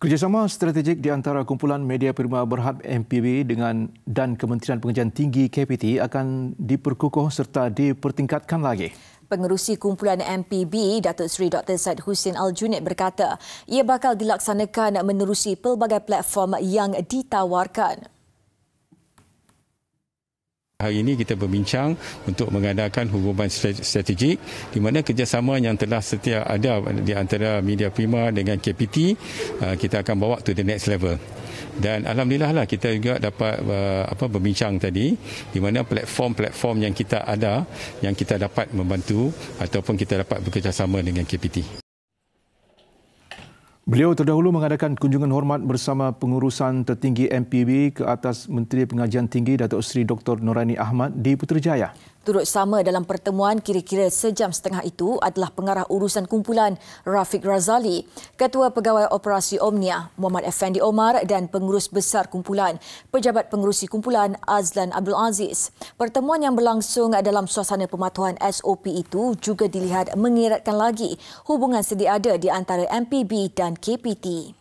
Kerjasama strategik di antara kumpulan media Prima Berhad MPB dengan dan Kementerian Pengajian Tinggi KPT akan diperkukuh serta dipertingkatkan lagi. Pengerusi kumpulan MPB, Datuk Seri Dr. Said Hussein al berkata, ia bakal dilaksanakan menerusi pelbagai platform yang ditawarkan. Hari ini kita berbincang untuk mengadakan hubungan strategik di mana kerjasama yang telah setia ada di antara media prima dengan KPT uh, kita akan bawa to the next level. Dan alhamdulillah lah kita juga dapat uh, apa berbincang tadi di mana platform-platform yang kita ada yang kita dapat membantu ataupun kita dapat bekerjasama dengan KPT. Beliau terdahulu mengadakan kunjungan hormat bersama pengurusan tertinggi MPB ke atas Menteri Pengajian Tinggi Datuk Seri Dr. Norani Ahmad di Putrajaya. Turut sama dalam pertemuan kira-kira sejam setengah itu adalah pengarah urusan kumpulan Rafiq Razali, Ketua Pegawai Operasi Omnia Muhammad Effendi Omar dan Pengurus Besar Kumpulan, Pejabat Pengurusi Kumpulan Azlan Abdul Aziz. Pertemuan yang berlangsung dalam suasana pematuhan SOP itu juga dilihat mengeratkan lagi hubungan sedia ada di antara MPB dan KPT.